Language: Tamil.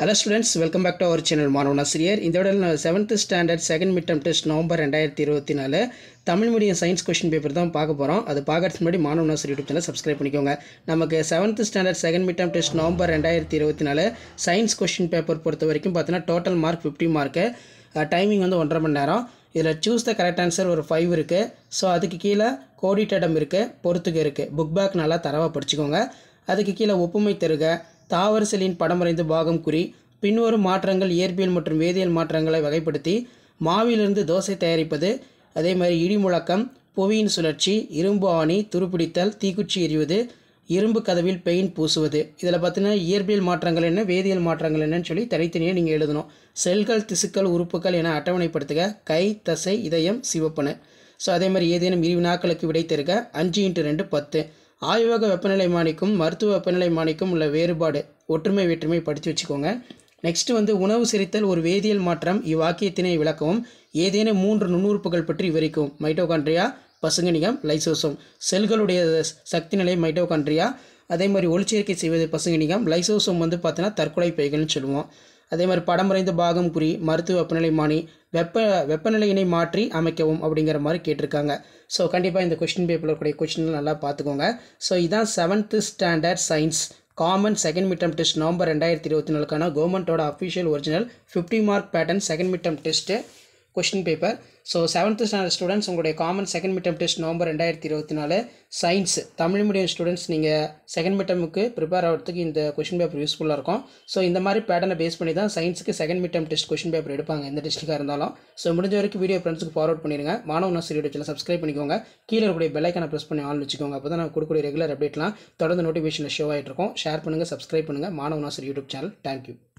hello students welcome back to our channel மாணவன் ஆசிரியர் இந்த விட நான் seventh standard second mid term test November ரெண்டாயிரத்தி இருபத்தி நாலு Tamil medium science question paper தான் பார்க்க போகிறோம் அது பார்க்கறதுக்கு முன்னாடி மாணவன் ஆசிரியர் யூடியூப் சேனல் சப்ஸ்கிரைப் பண்ணிக்கோங்க நமக்கு seventh standard second mid term test November ரெண்டாயிரத்தி இருபத்தி நாலு சயின்ஸ் கொஷின் பேப்பர் பொறுத்த வரைக்கும் பார்த்தீங்கன்னா total mark fifty mark timing வந்து ஒன்றரை மணி நேரம் இதில் சூஸ் த கரெக்ட் ஆன்சர் ஒரு ஃபைவ் இருக்குது ஸோ அதுக்கு கீழே கோடிட்டடம் இருக்குது பொறுத்துக்கு இருக்குது புக் பேக் நல்லா தரவாக படிச்சுக்கோங்க அதுக்கு கீழே ஒப்புமை தருக தாவரசலின் படமறைந்து பாகம் குறி பின்வரும் மாற்றங்கள் இயற்பியல் மற்றும் வேதியியல் மாற்றங்களை வகைப்படுத்தி மாவிலிருந்து தோசை தயாரிப்பது அதே மாதிரி இடி முழக்கம் புவியின் சுழற்சி இரும்பு ஆணி துருப்பிடித்தல் தீக்குச்சி எறிவது இரும்பு கதவில் பெயின் பூசுவது இதில் பார்த்தீங்கன்னா இயற்பியல் மாற்றங்கள் என்ன வேதியியல் மாற்றங்கள் என்னன்னு சொல்லி தனித்தனியாக நீங்கள் எழுதணும் செல்கள் திசுக்கள் உறுப்புகள் என அட்டவணைப்படுத்துக கை தசை இதயம் சிவப்பனு ஸோ அதே மாதிரி ஏதேனும் இரு வினாக்களுக்கு விடை தருக அஞ்சு இன்ட்டு ரெண்டு பத்து ஆய்வக வெப்பநிலை மானிக்கும் மருத்துவ வெப்பநிலை மானிக்கும் உள்ள வேறுபாடு ஒற்றுமை வேற்றுமை படித்து வச்சுக்கோங்க நெக்ஸ்ட் வந்து உணவு சிரித்தல் ஒரு வேதியியல் மாற்றம் இவ்வாக்கியத்தினை விளக்கவும் ஏதேனும் மூன்று நுண்ணுறுப்புகள் பற்றி விவரிக்கும் மைட்டோகான்ட்ரியா பசுங்கனிகம் லைசோசோம் செல்களுடைய சக்தி நிலை மைட்டோகான்ட்ரியா அதே மாதிரி ஒளிச்சேர்க்கை செய்வது பசுங்கனிகம் லைசோசோம் வந்து பார்த்தீங்கன்னா தற்கொலை பைகள்னு சொல்லுவோம் அதே மாதிரி படம் வரைந்த பாகம் குறி மருத்துவ வெப்பநிலை மானி வெப்ப வெப்பநிலையினை மாற்றி அமைக்கவும் அப்படிங்கிற மாதிரி கேட்டிருக்காங்க ஸோ கண்டிப்பாக இந்த கொஷின் பேப்பரில் கூடிய கொஸ்டின்லாம் நல்லா பார்த்துக்கோங்க ஸோ இதுதான் seventh standard science common second midterm test November ரெண்டாயிரத்தி இருபத்தி நாலுக்கான கவர்மெண்ட்டோட official original fifty mark pattern second midterm test question paper so seventh standard students உங்களுடைய common second midterm test November ரெண்டாயிரத்தி இருபத்தி நாலு சயின்ஸ் தமிழ் மீடியம் ஸ்டூடெண்ட்ஸ் நீங்கள் செகண்ட் மிட்டமுக்கு ப்ரிப்பேர் ஆகிறதுக்கு இந்த கொஷின் பேப்பர் யூஸ்ஃபுல்லாக இருக்கும் ஸோ இந்த மாதிரி பேட்டர்னை பேஸ் பண்ணி தான் சயின்ஸுக்கு second midterm test question paper எடுப்பாங்க எந்த டெஸ்ட்டுக்காக இருந்தாலும் ஸோ முடிஞ்ச வரைக்கும் வீடியோ ஃப்ரெண்ட்ஸுக்கு ஃபார்வர்ட் பண்ணிடுங்க மாணவ நர்சரி யூடியூப் சப்ஸ்கிரைப் பண்ணிக்கோங்க கீழே இருக்கக்கூடிய பெல்லைக்கான ப்ரெஸ் பண்ணி ஆன் வச்சுக்கோங்க அப்போ தான் நான் கொடுக்கக்கூடிய ரெகுலர் அப்டேட்லாம் தொடர்ந்து நோட்டிஃபிகேஷன் ஷோ ஆகிட்டு இருக்கும் ஷேர் பண்ணுங்கள் சப்ஸ்கிரைப் பண்ணுங்கள் மாணவ நர்சரி யூடியூப் சேனல் தேங்க்யூ